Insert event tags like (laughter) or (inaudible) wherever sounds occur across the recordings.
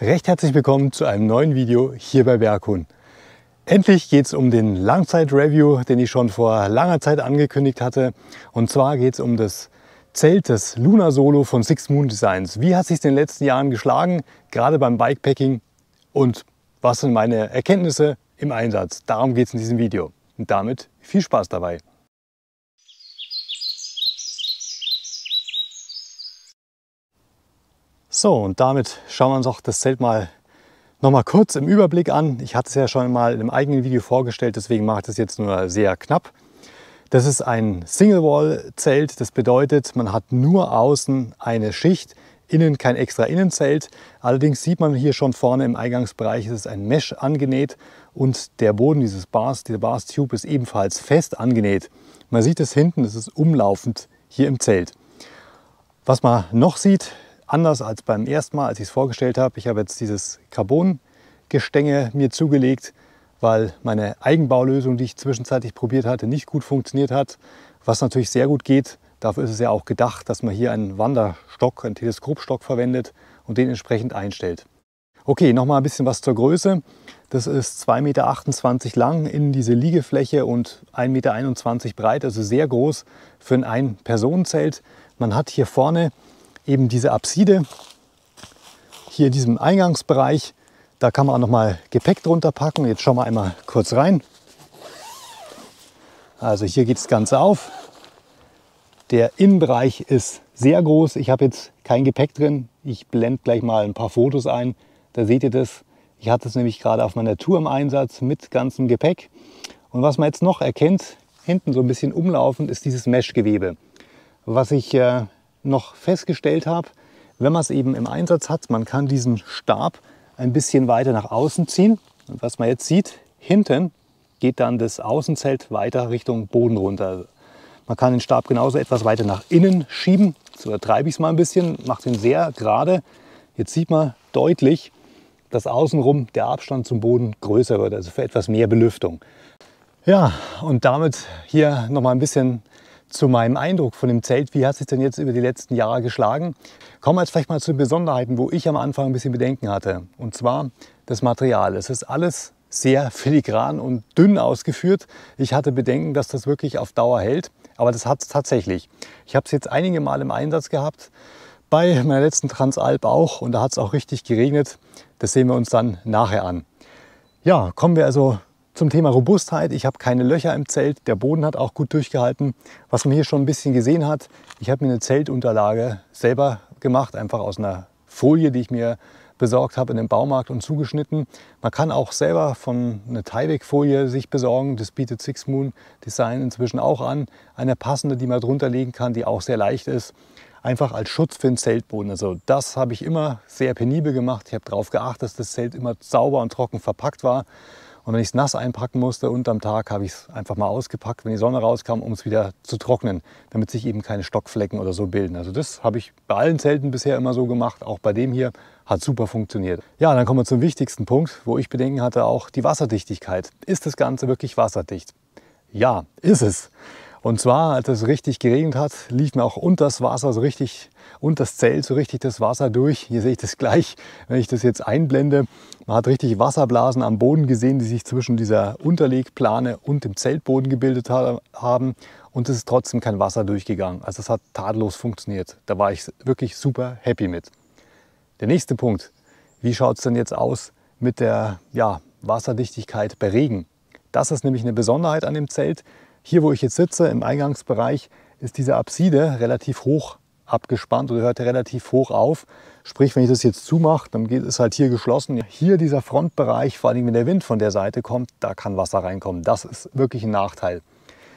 Recht herzlich willkommen zu einem neuen Video hier bei Berghuhn. Endlich geht es um den Langzeit-Review, den ich schon vor langer Zeit angekündigt hatte. Und zwar geht es um das Zelt des Luna Solo von Six Moon Designs. Wie hat es sich in den letzten Jahren geschlagen, gerade beim Bikepacking? Und was sind meine Erkenntnisse im Einsatz? Darum geht es in diesem Video. Und damit viel Spaß dabei. So, und damit schauen wir uns auch das Zelt mal nochmal kurz im Überblick an. Ich hatte es ja schon mal in einem eigenen Video vorgestellt, deswegen mache ich das jetzt nur sehr knapp. Das ist ein Single-Wall-Zelt. Das bedeutet, man hat nur außen eine Schicht, innen kein extra Innenzelt. Allerdings sieht man hier schon vorne im Eingangsbereich, es ist ein Mesh angenäht und der Boden dieses Bars, dieser Bars-Tube ist ebenfalls fest angenäht. Man sieht es hinten, es ist umlaufend hier im Zelt. Was man noch sieht, anders als beim ersten Mal, als ich es vorgestellt habe. Ich habe jetzt dieses Carbon-Gestänge mir zugelegt, weil meine Eigenbaulösung, die ich zwischenzeitlich probiert hatte, nicht gut funktioniert hat. Was natürlich sehr gut geht, dafür ist es ja auch gedacht, dass man hier einen Wanderstock, einen Teleskopstock verwendet und den entsprechend einstellt. Okay, nochmal ein bisschen was zur Größe. Das ist 2,28 Meter lang in diese Liegefläche und 1,21 Meter breit, also sehr groß für ein ein personenzelt Man hat hier vorne eben diese Abside hier in diesem Eingangsbereich. Da kann man auch noch mal Gepäck drunter packen. Jetzt schauen wir einmal kurz rein. Also hier geht das Ganze auf. Der Innenbereich ist sehr groß. Ich habe jetzt kein Gepäck drin. Ich blende gleich mal ein paar Fotos ein. Da seht ihr das. Ich hatte es nämlich gerade auf meiner Tour im Einsatz mit ganzem Gepäck. Und was man jetzt noch erkennt, hinten so ein bisschen umlaufend, ist dieses Meshgewebe, was ich äh, noch festgestellt habe, wenn man es eben im Einsatz hat, man kann diesen Stab ein bisschen weiter nach außen ziehen. Und was man jetzt sieht, hinten geht dann das Außenzelt weiter Richtung Boden runter. Man kann den Stab genauso etwas weiter nach innen schieben. Jetzt übertreibe ich es mal ein bisschen, mache ihn sehr gerade. Jetzt sieht man deutlich, dass außenrum der Abstand zum Boden größer wird, also für etwas mehr Belüftung. Ja, und damit hier nochmal ein bisschen zu meinem Eindruck von dem Zelt. Wie hat sich denn jetzt über die letzten Jahre geschlagen? Kommen wir jetzt vielleicht mal zu Besonderheiten, wo ich am Anfang ein bisschen Bedenken hatte. Und zwar das Material. Es ist alles sehr (laughs) filigran und dünn ausgeführt. Ich hatte Bedenken, dass das wirklich auf Dauer hält, aber das hat es tatsächlich. Ich habe es jetzt einige Mal im Einsatz gehabt, bei meiner letzten Transalp auch und da hat es auch richtig geregnet. Das sehen wir uns dann nachher an. Ja, kommen wir also zum Thema Robustheit, ich habe keine Löcher im Zelt, der Boden hat auch gut durchgehalten. Was man hier schon ein bisschen gesehen hat, ich habe mir eine Zeltunterlage selber gemacht, einfach aus einer Folie, die ich mir besorgt habe in dem Baumarkt und zugeschnitten. Man kann auch selber von einer Tyvek-Folie sich besorgen, das bietet Six Moon Design inzwischen auch an. Eine passende, die man drunter legen kann, die auch sehr leicht ist einfach als Schutz für den Zeltboden. Also das habe ich immer sehr penibel gemacht. Ich habe darauf geachtet, dass das Zelt immer sauber und trocken verpackt war. Und wenn ich es nass einpacken musste unterm Tag, habe ich es einfach mal ausgepackt, wenn die Sonne rauskam, um es wieder zu trocknen, damit sich eben keine Stockflecken oder so bilden. Also das habe ich bei allen Zelten bisher immer so gemacht, auch bei dem hier hat super funktioniert. Ja, dann kommen wir zum wichtigsten Punkt, wo ich Bedenken hatte, auch die Wasserdichtigkeit. Ist das Ganze wirklich wasserdicht? Ja, ist es. Und zwar, als es richtig geregnet hat, lief mir auch unter das Wasser so richtig, unter das Zelt so richtig das Wasser durch. Hier sehe ich das gleich, (laughs) wenn ich das jetzt einblende. Man hat richtig Wasserblasen am Boden gesehen, die sich zwischen dieser Unterlegplane und dem Zeltboden gebildet haben. Und es ist trotzdem kein Wasser durchgegangen. Also es hat tadellos funktioniert. Da war ich wirklich super happy mit. Der nächste Punkt. Wie schaut es denn jetzt aus mit der ja, Wasserdichtigkeit bei Regen? Das ist nämlich eine Besonderheit an dem Zelt. Hier, wo ich jetzt sitze, im Eingangsbereich, ist diese Apside relativ hoch abgespannt oder hört relativ hoch auf. Sprich, wenn ich das jetzt zumache, dann geht es halt hier geschlossen. Hier dieser Frontbereich, vor allem wenn der Wind von der Seite kommt, da kann Wasser reinkommen. Das ist wirklich ein Nachteil.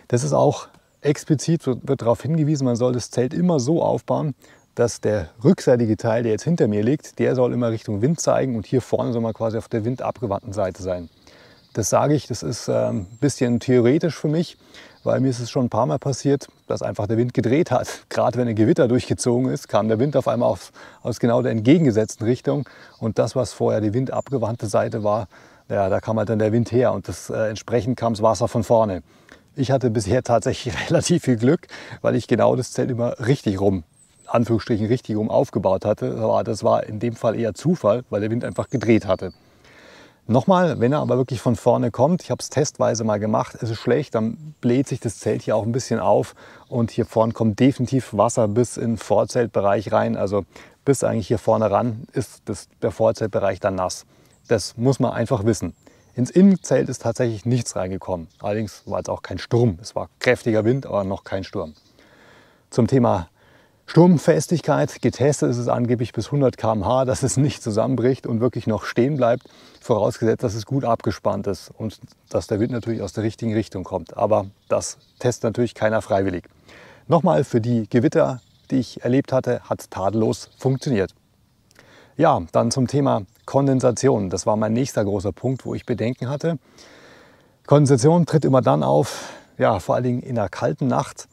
Das ist auch explizit, wird darauf hingewiesen, man soll das Zelt immer so aufbauen, dass der rückseitige Teil, der jetzt hinter mir liegt, der soll immer Richtung Wind zeigen und hier vorne soll man quasi auf der windabgewandten Seite sein. Das sage ich, das ist ein ähm, bisschen theoretisch für mich, weil mir ist es schon ein paar Mal passiert, dass einfach der Wind gedreht hat. (laughs) Gerade wenn ein Gewitter durchgezogen ist, kam der Wind auf einmal auf, aus genau der entgegengesetzten Richtung und das, was vorher die windabgewandte Seite war, ja, da kam halt dann der Wind her und das, äh, entsprechend kam das Wasser von vorne. Ich hatte bisher (laughs) tatsächlich relativ viel Glück, weil ich genau das Zelt immer richtig rum, Anführungsstrichen richtig rum aufgebaut hatte. Aber das war in dem Fall eher Zufall, weil der Wind einfach gedreht hatte. Nochmal, wenn er aber wirklich von vorne kommt, ich habe es testweise mal gemacht, es ist schlecht, dann bläht sich das Zelt hier auch ein bisschen auf und hier vorne kommt definitiv Wasser bis in den Vorzeltbereich rein, also bis eigentlich hier vorne ran ist das, der Vorzeltbereich dann nass. Das muss man einfach wissen. Ins Innenzelt ist tatsächlich nichts reingekommen. Allerdings war es auch kein Sturm. Es war kräftiger Wind, aber noch kein Sturm. Zum Thema Sturmfestigkeit, getestet ist es angeblich bis 100 km/h, dass es nicht zusammenbricht und wirklich noch stehen bleibt, vorausgesetzt, dass es gut abgespannt ist und dass der Wind natürlich aus der richtigen Richtung kommt. Aber das testet natürlich keiner freiwillig. Nochmal für die Gewitter, die ich erlebt hatte, hat tadellos funktioniert. Ja, dann zum Thema Kondensation. Das war mein nächster großer Punkt, wo ich Bedenken hatte. Kondensation tritt immer dann auf, ja, vor allen Dingen in der kalten Nacht,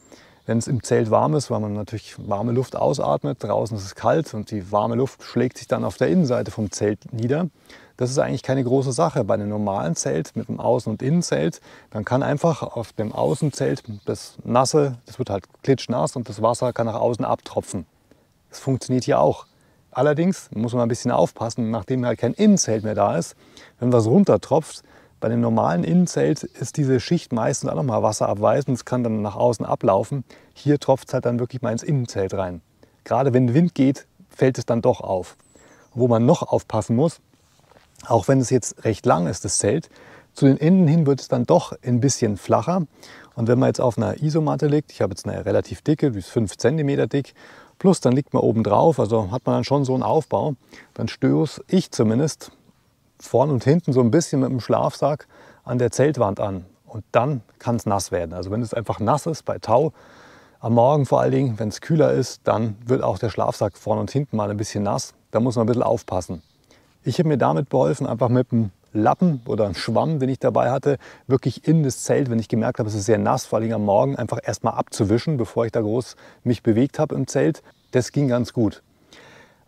wenn es im Zelt warm ist, weil man natürlich warme Luft ausatmet, draußen ist es kalt und die warme Luft schlägt sich dann auf der Innenseite vom Zelt nieder. Das ist eigentlich keine große Sache. Bei einem normalen Zelt mit einem Außen- und Innenzelt, dann kann einfach auf dem Außenzelt das Nasse, das wird halt klitschnass und das Wasser kann nach außen abtropfen. Das funktioniert hier auch. Allerdings muss man ein bisschen aufpassen, nachdem halt kein Innenzelt mehr da ist, wenn was runtertropft, bei dem normalen Innenzelt ist diese Schicht meistens auch nochmal wasserabweisend, es kann dann nach außen ablaufen. Hier tropft es halt dann wirklich mal ins Innenzelt rein. Gerade wenn Wind geht, fällt es dann doch auf. Wo man noch aufpassen muss, auch wenn es jetzt recht lang ist, das Zelt, zu den Enden hin wird es dann doch ein bisschen flacher. Und wenn man jetzt auf einer Isomatte liegt, ich habe jetzt eine relativ dicke, die ist 5 cm dick, plus dann liegt man oben drauf, also hat man dann schon so einen Aufbau, dann stößt ich zumindest vorn und hinten so ein bisschen mit dem Schlafsack an der Zeltwand an. Und dann kann es nass werden. Also wenn es einfach nass ist bei Tau, am Morgen vor allen Dingen, wenn es kühler ist, dann wird auch der Schlafsack vorn und hinten mal ein bisschen nass. Da muss man ein bisschen aufpassen. Ich habe mir damit beholfen, einfach mit einem Lappen oder einem Schwamm, den ich dabei hatte, wirklich in das Zelt, wenn ich gemerkt habe, es ist sehr nass, vor allem am Morgen, einfach erstmal abzuwischen, bevor ich da groß mich bewegt habe im Zelt. Das ging ganz gut.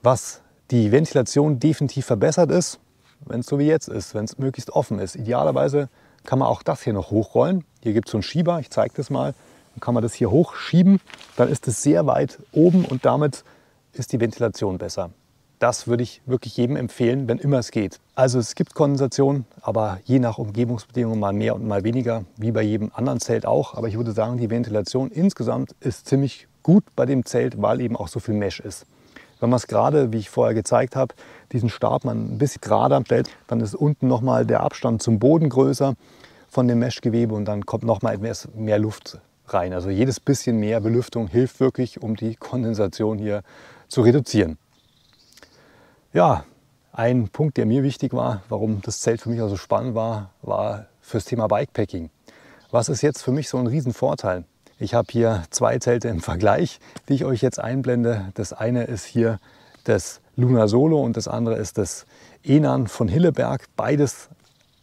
Was die Ventilation definitiv verbessert ist, wenn es so wie jetzt ist, wenn es möglichst offen ist. Idealerweise kann man auch das hier noch hochrollen. Hier gibt es so einen Schieber, ich zeige das mal. Dann kann man das hier hochschieben, dann ist es sehr weit oben und damit ist die Ventilation besser. Das würde ich wirklich jedem empfehlen, wenn immer es geht. Also es gibt Kondensation, aber je nach Umgebungsbedingungen mal mehr und mal weniger, wie bei jedem anderen Zelt auch. Aber ich würde sagen, die Ventilation insgesamt ist ziemlich gut bei dem Zelt, weil eben auch so viel Mesh ist. Wenn man es gerade, wie ich vorher gezeigt habe, diesen Stab mal ein bisschen gerader stellt, dann ist unten nochmal der Abstand zum Boden größer von dem Meshgewebe und dann kommt nochmal etwas mehr Luft rein. Also jedes bisschen mehr Belüftung hilft wirklich, um die Kondensation hier zu reduzieren. Ja, ein Punkt, der mir wichtig war, warum das Zelt für mich auch so spannend war, war fürs Thema Bikepacking. Was ist jetzt für mich so ein Riesenvorteil? Ich habe hier zwei Zelte im Vergleich, die ich euch jetzt einblende. Das eine ist hier das Luna Solo und das andere ist das Enan von Hilleberg. Beides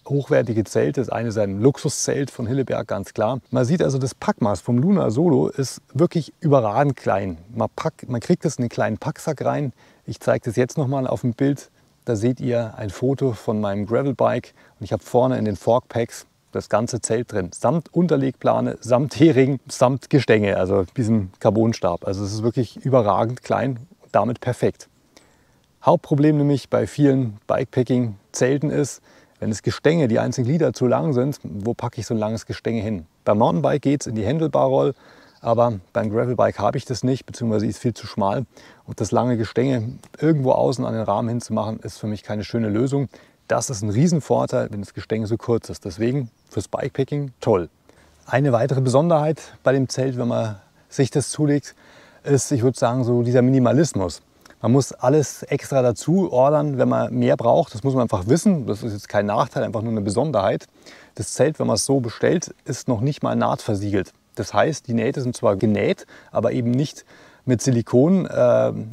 hochwertige Zelte. Das eine ist ein Luxuszelt von Hilleberg, ganz klar. Man sieht also, das Packmaß vom Luna Solo ist wirklich überragend klein. Man, packt, man kriegt es in einen kleinen Packsack rein. Ich zeige das jetzt nochmal auf dem Bild. Da seht ihr ein Foto von meinem Gravelbike und ich habe vorne in den Forkpacks das ganze Zelt drin, samt Unterlegplane, samt Hering, samt Gestänge, also diesem Carbonstab. Also es ist wirklich überragend klein, und damit perfekt. Hauptproblem nämlich bei vielen Bikepacking-Zelten ist, wenn das Gestänge, die einzigen Glieder zu lang sind, wo packe ich so ein langes Gestänge hin? Beim Mountainbike geht es in die Händelbarroll, aber beim Gravelbike habe ich das nicht, beziehungsweise ist viel zu schmal. Und das lange Gestänge irgendwo außen an den Rahmen hinzumachen, ist für mich keine schöne Lösung. Das ist ein Riesenvorteil, wenn das Gestänge so kurz ist. Deswegen fürs Bikepacking toll. Eine weitere Besonderheit bei dem Zelt, wenn man sich das zulegt, ist, ich würde sagen, so dieser Minimalismus. Man muss alles extra dazu ordern, wenn man mehr braucht. Das muss man einfach wissen. Das ist jetzt kein Nachteil, einfach nur eine Besonderheit. Das Zelt, wenn man es so bestellt, ist noch nicht mal nahtversiegelt. Das heißt, die Nähte sind zwar genäht, aber eben nicht mit Silikon äh,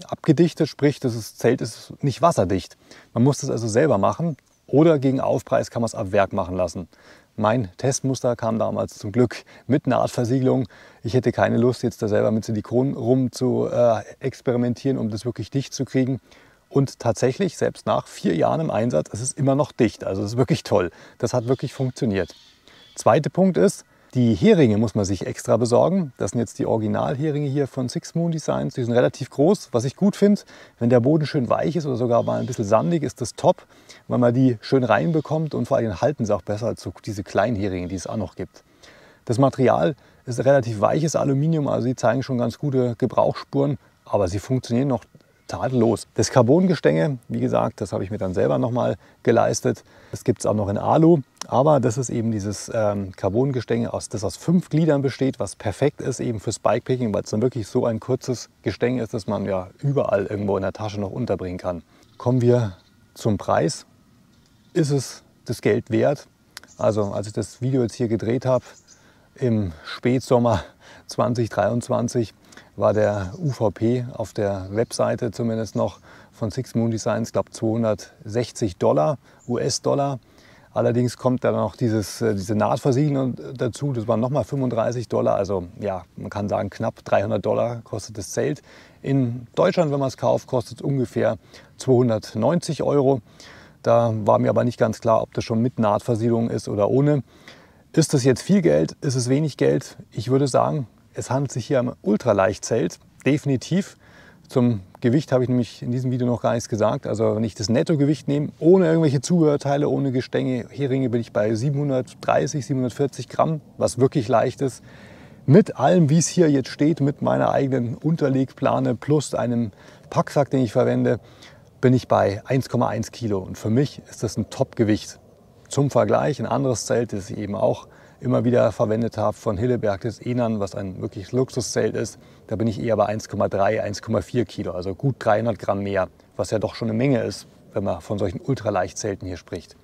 abgedichtet, sprich das Zelt ist nicht wasserdicht. Man muss das also selber machen oder gegen Aufpreis kann man es ab Werk machen lassen. Mein Testmuster kam damals zum Glück mit Nahtversiegelung. Ich hätte keine Lust, jetzt da selber mit Silikon rum zu äh, experimentieren, um das wirklich dicht zu kriegen. Und tatsächlich, selbst nach vier Jahren im Einsatz, es ist immer noch dicht. Also es ist wirklich toll. Das hat wirklich funktioniert. Zweiter Punkt ist, die Heringe muss man sich extra besorgen. Das sind jetzt die Originalheringe hier von Six Moon Designs. Die sind relativ groß, was ich gut finde. Wenn der Boden schön weich ist oder sogar mal ein bisschen sandig, ist das top, weil man die schön reinbekommt und vor allem halten sie auch besser als so diese kleinen Heringe, die es auch noch gibt. Das Material ist relativ weiches Aluminium, also sie zeigen schon ganz gute Gebrauchsspuren, aber sie funktionieren noch tadellos. Das Carbongestänge, wie gesagt, das habe ich mir dann selber nochmal geleistet. Das gibt es auch noch in Alu, aber das ist eben dieses ähm, Carbongestänge, aus, das aus fünf Gliedern besteht, was perfekt ist eben fürs Bikepacking, weil es dann wirklich so ein kurzes Gestänge ist, dass man ja überall irgendwo in der Tasche noch unterbringen kann. Kommen wir zum Preis. Ist es das Geld wert? Also als ich das Video jetzt hier gedreht habe, im Spätsommer 2023 (laughs) war der UVP auf der Webseite zumindest noch von Six Moon Designs, glaube 260 Dollar, US-Dollar. Allerdings kommt dann noch dieses, äh, diese Nahtversiegelung dazu, das waren nochmal 35 Dollar, also ja, man kann sagen knapp 300 Dollar kostet das Zelt. In Deutschland, wenn man es kauft, kostet es ungefähr 290 Euro. Da war mir aber nicht ganz klar, ob das schon mit Nahtversiegelung ist oder ohne. Ist das jetzt viel Geld? Ist es wenig Geld? Ich würde sagen, es handelt sich hier um Ultraleichtzelt, definitiv. Zum Gewicht habe ich nämlich in diesem Video noch gar nichts gesagt. Also wenn ich das Nettogewicht nehme, ohne irgendwelche Zubehörteile, ohne Gestänge, Heringe bin ich bei 730, 740 Gramm, was wirklich leicht ist. Mit allem, wie es hier jetzt steht, mit meiner eigenen Unterlegplane plus einem Packsack, den ich verwende, bin ich bei 1,1 Kilo. Und für mich ist das ein Top-Gewicht. Zum Vergleich, ein anderes Zelt, das ich eben auch immer wieder verwendet habe von Hilleberg des Enern, was ein wirklich Luxuszelt ist. Da bin ich eher bei 1,3, 1,4 Kilo, also gut 300 Gramm mehr, was ja doch schon eine Menge ist, wenn man von solchen Ultraleichtzelten hier spricht.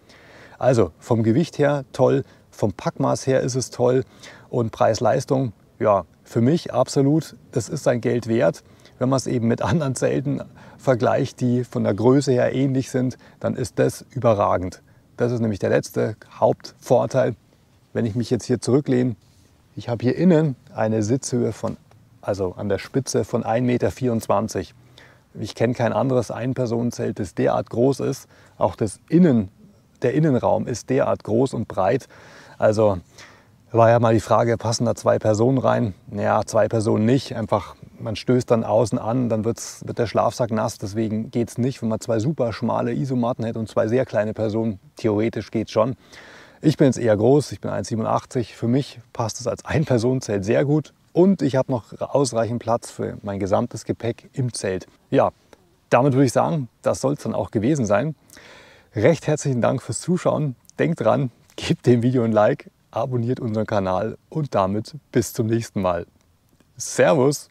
Also vom Gewicht her toll, vom Packmaß her ist es toll und Preis-Leistung, ja, für mich absolut, es ist sein Geld wert. Wenn man es eben mit (laughs) anderen Zelten vergleicht, die von der Größe her ähnlich sind, dann ist das überragend. Das ist nämlich der letzte Hauptvorteil wenn ich mich jetzt hier zurücklehne, ich habe hier innen eine Sitzhöhe von, also an der Spitze von 1,24 Meter. Ich kenne kein anderes Einpersonenzelt, das derart groß ist. Auch das Innen, der Innenraum ist derart groß und breit. Also war ja mal die Frage, passen da zwei Personen rein? Naja, zwei Personen nicht. Einfach, man stößt dann außen an, dann wird's, wird der Schlafsack nass. Deswegen geht es nicht. Wenn man zwei super schmale Isomatten hätte und zwei sehr kleine Personen, theoretisch geht es schon. Ich bin jetzt eher groß, ich bin 1,87. Für mich passt es als Ein-Personen-Zelt sehr gut und ich habe noch ausreichend Platz für mein gesamtes Gepäck im Zelt. Ja, damit würde ich sagen, das soll es dann auch gewesen sein. Recht herzlichen Dank fürs Zuschauen. Denkt dran, gebt dem Video ein Like, abonniert unseren Kanal und damit bis zum nächsten Mal. Servus!